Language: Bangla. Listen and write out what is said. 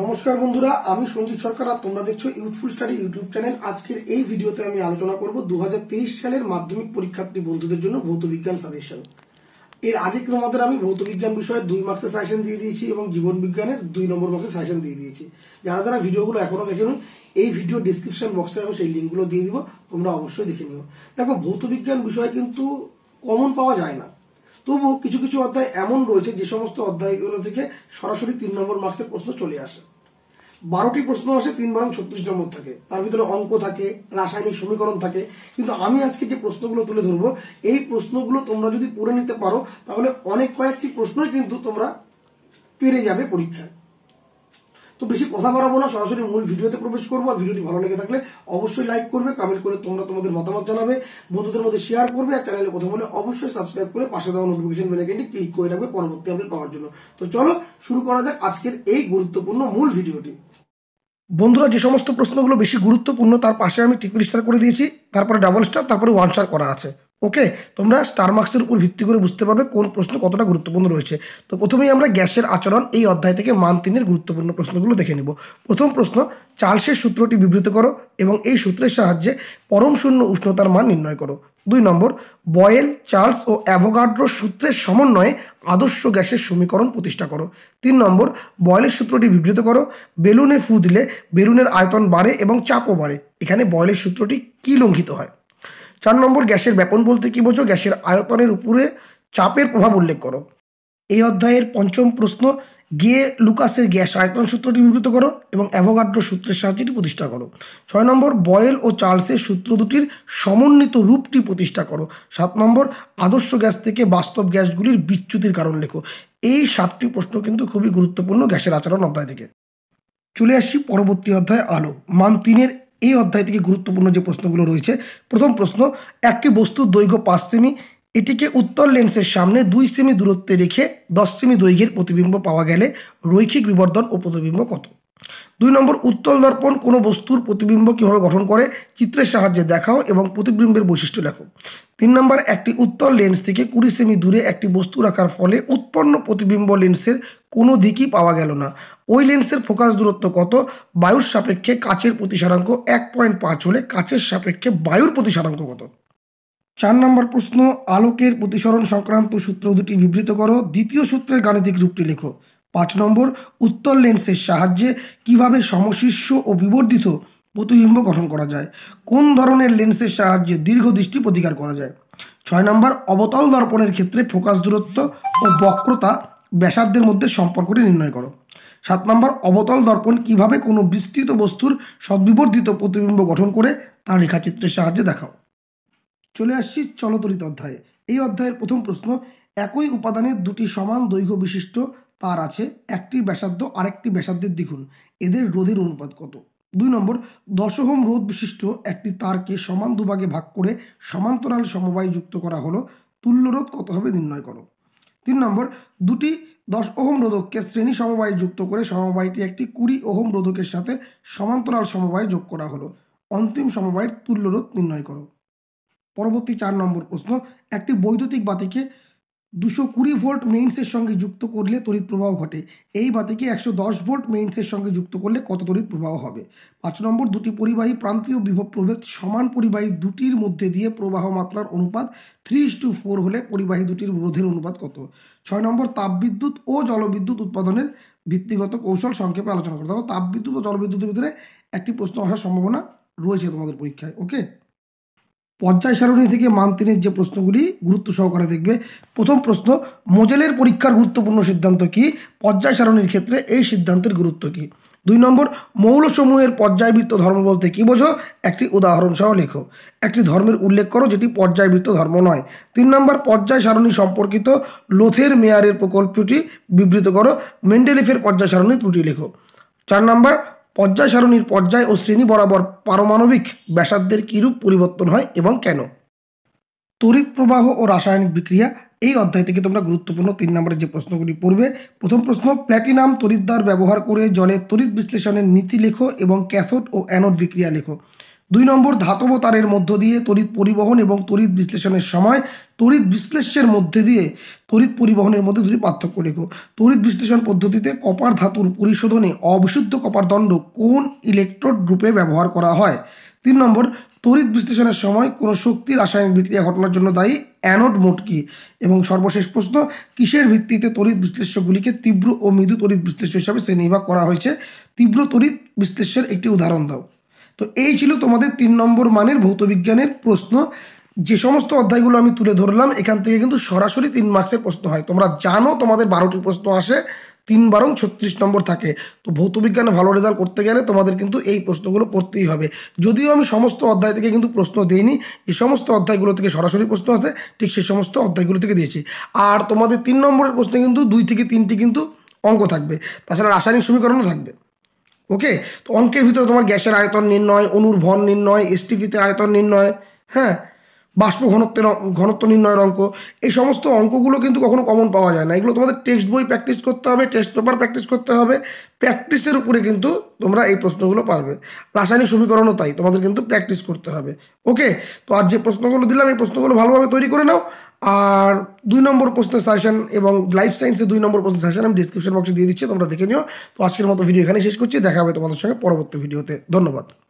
নমস্কার বন্ধুরা আমি সঞ্জিত সরকার আর তোমরা দেখছো ইউথফুল স্টাডি ইউটিউব চ্যানেল আজকের এই ভিডিওতে আমি আলোচনা করব দু সালের মাধ্যমিক পরীক্ষার্থী বন্ধুদের জন্য ভৌত বিজ্ঞান সাজেশন এর আগে তোমাদের আমি ভৌত বিজ্ঞান বিষয়ে দুই মার্কসের সাজেশন দিয়ে দিয়েছি এবং জীবন বিজ্ঞানের দুই নম্বর মার্কসের সাজেশন দিয়ে দিয়েছি যারা যারা ভিডিওগুলো এখনো দেখেন এই ভিডিও ডিসক্রিপশন বক্সে আমি সেই লিঙ্কগুলো দিয়ে দিব তোমরা অবশ্যই দেখে নিও দেখো ভৌত বিজ্ঞান বিষয়ে কিন্তু কমন পাওয়া যায় না তবু কিছু কিছু অধ্যায় এমন রয়েছে যে সমস্ত অধ্যায়গুলো থেকে সরাসরি তিন নম্বর মার্কসের প্রশ্ন চলে আসে বারোটি প্রশ্ন আসে তিন বরং ছত্রিশ নম্বর থাকে তার ভিতরে অঙ্ক থাকে রাসায়নিক সমীকরণ থাকে কিন্তু আমি আজকে যে প্রশ্নগুলো তুলে ধরবো এই প্রশ্নগুলো তোমরা যদি পড়ে নিতে পারো তাহলে অনেক কয়েকটি প্রশ্নই কিন্তু তোমরা পেরে যাবে পরীক্ষায় তো বেশি কথা বাড়াবো না সরাসরি মূল ভিডিওতে প্রবেশ করবো আর ভিডিওটি ভালো লেগে থাকলে অবশ্যই লাইক করবে কমেন্ট করে তোমরা তোমাদের মতামত জানাবে বন্ধুদের মধ্যে শেয়ার করবে আর চ্যানেলে প্রথম হলে অবশ্যই সাবস্ক্রাইব করে পাশে দেওয়া নোটিফিকেশন কিন্তু ক্লিক করে রাখবে পরবর্তী আপডেট পাওয়ার জন্য তো চলো শুরু করা যাক আজকের এই গুরুত্বপূর্ণ মূল ভিডিওটি বন্ধুরা যে সমস্ত প্রশ্নগুলো বেশি গুরুত্বপূর্ণ তার পাশে আমি টিক স্টার করে দিয়েছি তারপরে ডাবল স্টার তারপরে ওয়ান স্টার করা আছে ওকে তোমরা স্টার মার্কসের উপর ভিত্তি করে বুঝতে পারবে কোন প্রশ্ন কতটা গুরুত্বপূর্ণ রয়েছে তো প্রথমেই আমরা গ্যাসের আচরণ এই অধ্যায় থেকে মান তিনের গুরুত্বপূর্ণ প্রশ্নগুলো দেখে নেব প্রথম প্রশ্ন চার্লসের সূত্রটি বিবৃত করো এবং এই সূত্রের সাহায্যে পরম শূন্য উষ্ণতার মান নির্ণয় করো দুই নম্বর বয়েল চার্লস ও অ্যাভোগাড্রো সূত্রের সমন্বয়ে আদর্শ গ্যাসের সমীকরণ প্রতিষ্ঠা করো তিন নম্বর বয়েলের সূত্রটি বিবৃত করো বেলুনে ফু দিলে বেলুনের আয়তন বাড়ে এবং চাপও বাড়ে এখানে বয়েলের সূত্রটি কী লঙ্ঘিত হয় চার নম্বর গ্যাসের ব্যাপন বলতে কি বোঝো গ্যাসের আয়তনের উপরে চাপের প্রভাব উল্লেখ করো এই অধ্যায়ের পঞ্চম প্রশ্ন গিয়ে লুকাসের গ্যাস আয়তন সূত্রটি বিবৃত করো এবং অ্যাভোগাড্র সূত্রের সাহায্যেটি প্রতিষ্ঠা করো ছয় নম্বর বয়েল ও চার্লসের সূত্র দুটির সমন্বিত রূপটি প্রতিষ্ঠা করো সাত নম্বর আদর্শ গ্যাস থেকে বাস্তব গ্যাসগুলির বিচ্যুতির কারণ লেখো এই সাতটি প্রশ্ন কিন্তু খুবই গুরুত্বপূর্ণ গ্যাসের আচরণ অধ্যায় থেকে চলে আসি পরবর্তী অধ্যায় আলো মান তিনের এই অধ্যায় থেকে গুরুত্বপূর্ণ যে প্রশ্নগুলো রয়েছে প্রথম প্রশ্ন একটি বস্তুর দৈর্ঘ্য পাঁচ সেমি এটিকে উত্তর লেন্সের সামনে দুই সেমি দূরত্বে রেখে দশ সেমি দৈর্ঘ্যের প্রতিবিম্ব পাওয়া গেলে রৈখিক বিবর্ধন ও প্রতিবিম্ব কত দুই নম্বর উত্তল দর্পণ কোনো বস্তুর প্রতিবিম্ব কীভাবে গঠন করে চিত্রের সাহায্যে দেখাও এবং প্রতিবিম্বের বৈশিষ্ট্য লেখো তিন নম্বর একটি উত্তল লেন্স থেকে কুড়ি সেমি দূরে একটি বস্তু রাখার ফলে উৎপন্ন প্রতিবিম্ব লেন্সের কোনো দিকই পাওয়া গেল না ওই লেন্সের ফোকাস দূরত্ব কত বায়ুর সাপেক্ষে কাচের প্রতিসারাঙ্ক এক পয়েন্ট পাঁচ হলে কাচের সাপেক্ষে বায়ুর প্রতিসারাঙ্ক কত চার নম্বর প্রশ্ন আলোকের প্রতিসরণ সংক্রান্ত সূত্র দুটি বিবৃত করো দ্বিতীয় সূত্রের গাণিতিক রূপটি লেখো পাঁচ নম্বর উত্তর লেন্সের সাহায্যে কিভাবে সমশীর্ষ ও বিবর্ধিত প্রতিবিম্ব গঠন করা যায় কোন ধরনের লেন্সের সাহায্যে দীর্ঘ দৃষ্টি প্রতিকার করা যায় ছয় নম্বর অবতল দর্পণের ক্ষেত্রে ফোকাস দূরত্ব ও বক্রতা ব্যাসার্ধের মধ্যে সম্পর্কটি নির্ণয় করো সাত নম্বর অবতল দর্পণ কিভাবে কোনো বিস্তৃত বস্তুর সদ্বিবর্ধিত প্রতিবিম্ব গঠন করে তার রেখাচিত্রের সাহায্যে দেখাও চলে আসছি চলতরিত অধ্যায়ে এই অধ্যায়ের প্রথম প্রশ্ন একই উপাদানের দুটি সমান দৈর্ঘ্য বিশিষ্ট তার আছে একটি ব্যাসার্ধ আরেকটি ব্যাসার্ধের দ্বিগুণ এদের রোধের অনুপাত কত দুই নম্বর দশহম রোধ বিশিষ্ট একটি তারকে সমান দুভাগে ভাগ করে সমান্তরাল সমবায় যুক্ত করা হলো তুল্য রোধ কত হবে নির্ণয় করো তিন নম্বর দুটি দশ ওহম রোধককে শ্রেণী সমবায় যুক্ত করে সমবায়টি একটি কুড়ি ওহম রোধকের সাথে সমান্তরাল সমবায় যোগ করা হলো অন্তিম সমবায়ের তুল্য রোধ নির্ণয় করো পরবর্তী চার নম্বর প্রশ্ন একটি বৈদ্যুতিক বাতিকে দুশো কুড়ি ভোল্ট মেইনসের সঙ্গে যুক্ত করলে তড়িৎ প্রবাহ ঘটে এই বাতিকে একশো দশ ভোল্ট মেইনসের সঙ্গে যুক্ত করলে কত তড়িৎ প্রবাহ হবে পাঁচ নম্বর দুটি পরিবাহী প্রান্তীয় বিভব প্রভেদ সমান পরিবাহী দুটির মধ্যে দিয়ে প্রবাহ মাত্রার অনুপাত থ্রি টু ফোর হলে পরিবাহী দুটির রোধের অনুপাত কত ছয় নম্বর তাপবিদ্যুৎ ও জলবিদ্যুৎ উৎপাদনের ভিত্তিগত কৌশল সংক্ষেপে আলোচনা করতে হবে তাপবিদ্যুৎ ও জলবিদ্যুতের ভিতরে একটি প্রশ্ন আসার সম্ভাবনা রয়েছে তোমাদের পরীক্ষায় ওকে পর্যায় সারণী থেকে মান যে প্রশ্নগুলি গুরুত্ব সহকারে দেখবে প্রথম প্রশ্ন মোজেলের পরীক্ষার গুরুত্বপূর্ণ সিদ্ধান্ত কি পর্যায় সারণীর ক্ষেত্রে এই সিদ্ধান্তের গুরুত্ব কি দুই নম্বর মৌলসমূহের পর্যায়বৃত্ত ধর্ম বলতে কী বোঝো একটি উদাহরণ সহ লেখো একটি ধর্মের উল্লেখ করো যেটি পর্যায়বৃত্ত ধর্ম নয় তিন নম্বর পর্যায় সারণী সম্পর্কিত লোথের মেয়ারের প্রকল্পটি বিবৃত করো মেন্ডেলিফের পর্যায় সারণী ত্রুটি লেখো চার নম্বর পর্যায় সারণীর পর্যায় ও শ্রেণী বরাবর পারমাণবিক ব্যাসার্ধের কীরূপ পরিবর্তন হয় এবং কেন তড়িৎ প্রবাহ ও রাসায়নিক বিক্রিয়া এই অধ্যায় থেকে তোমরা গুরুত্বপূর্ণ তিন নম্বরের যে প্রশ্নগুলি পড়বে প্রথম প্রশ্ন প্ল্যাটিনাম তড়িৎদ্বার ব্যবহার করে জলের তড়িৎ বিশ্লেষণের নীতি লেখো এবং ক্যাথোড ও অ্যানোড বিক্রিয়া লেখো দুই নম্বর ধাতব তারের মধ্য দিয়ে তড়িৎ পরিবহন এবং তড়িৎ বিশ্লেষণের সময় তড়িৎ বিশ্লেষ্যের মধ্যে দিয়ে তড়িৎ পরিবহনের মধ্যে দুটি পার্থক্য লেখো তড়িৎ বিশ্লেষণ পদ্ধতিতে কপার ধাতুর পরিশোধনে অবিশুদ্ধ কপার দণ্ড কোন ইলেকট্রোড রূপে ব্যবহার করা হয় তিন নম্বর তড়িৎ বিশ্লেষণের সময় কোনো শক্তি রাসায়নিক বিক্রিয়া ঘটনার জন্য দায়ী অ্যানোড মোট কী এবং সর্বশেষ প্রশ্ন কিসের ভিত্তিতে তড়িৎ বিশ্লেষ্যগুলিকে তীব্র ও মৃদু তড়িৎ বিশ্লেষ্য হিসাবে শ্রেণীবিভাগ করা হয়েছে তীব্র তড়িৎ বিশ্লেষ্যের একটি উদাহরণ দাও তো এই ছিল তোমাদের তিন নম্বর মানের ভৌতবিজ্ঞানের প্রশ্ন যে সমস্ত অধ্যায়গুলো আমি তুলে ধরলাম এখান থেকে কিন্তু সরাসরি তিন মার্ক্সের প্রশ্ন হয় তোমরা জানো তোমাদের বারোটি প্রশ্ন আসে তিন বারং ছত্রিশ নম্বর থাকে তো ভৌতবিজ্ঞানে ভালো রেজাল্ট করতে গেলে তোমাদের কিন্তু এই প্রশ্নগুলো পড়তেই হবে যদিও আমি সমস্ত অধ্যায় থেকে কিন্তু প্রশ্ন দিইনি এ সমস্ত অধ্যায়গুলো থেকে সরাসরি প্রশ্ন আসে ঠিক সেই সমস্ত অধ্যায়গুলো থেকে দিয়েছি আর তোমাদের তিন নম্বরের প্রশ্নে কিন্তু দুই থেকে তিনটি কিন্তু অঙ্ক থাকবে তাছাড়া রাসায়নিক সমীকরণও থাকবে ওকে তো অঙ্কের ভিতরে তোমার গ্যাসের আয়তন নির্ণয় অনুর ভর নির্ণয় এসটিভিতে আয়তন নির্ণয় হ্যাঁ বাষ্প ঘনত্বের ঘনত্ব নির্ণয়ের অঙ্ক এই সমস্ত অঙ্কগুলো কিন্তু কখনো কমন পাওয়া যায় না এগুলো তোমাদের টেক্সট বই প্র্যাকটিস করতে হবে টেস্ট পেপার প্র্যাকটিস করতে হবে প্র্যাকটিসের উপরে কিন্তু তোমরা এই প্রশ্নগুলো পারবে রাসায়নিক সমীকরণও তাই তোমাদের কিন্তু প্র্যাকটিস করতে হবে ওকে তো আর যে প্রশ্নগুলো দিলাম এই প্রশ্নগুলো ভালোভাবে তৈরি করে নাও আর দুই নম্বর প্রশ্নের সেশন এবং লাইফ সায়েন্সের দুই নম্বর প্রশ্নের সেশন আমি ডিসক্রিপশন বক্সে দিয়ে দিচ্ছি তোমরা দেখে নিও তো আজকের মতো ভিডিও এখানে শেষ করছি দেখা হবে তোমাদের সঙ্গে পরবর্তী ভিডিওতে ধন্যবাদ